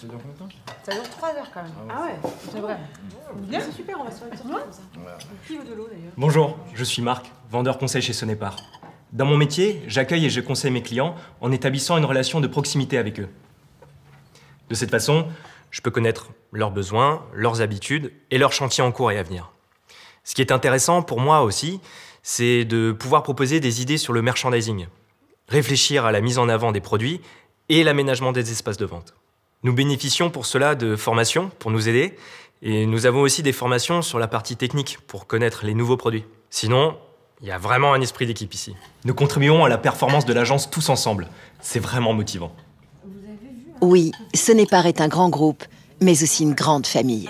ça dure longtemps. Ça dure 3 heures quand même. Ah ouais, ah c'est vrai. Bien, c'est super, on va se faire une petite comme ça. de l'eau d'ailleurs. Bonjour, je suis Marc, vendeur conseil chez Sonépar. Dans mon métier, j'accueille et je conseille mes clients en établissant une relation de proximité avec eux. De cette façon, je peux connaître leurs besoins, leurs habitudes et leurs chantiers en cours et à venir. Ce qui est intéressant pour moi aussi, c'est de pouvoir proposer des idées sur le merchandising, réfléchir à la mise en avant des produits et l'aménagement des espaces de vente. Nous bénéficions pour cela de formations pour nous aider et nous avons aussi des formations sur la partie technique pour connaître les nouveaux produits. Sinon, il y a vraiment un esprit d'équipe ici. Nous contribuons à la performance de l'agence tous ensemble. C'est vraiment motivant. Oui, ce n'est pas un grand groupe, mais aussi une grande famille.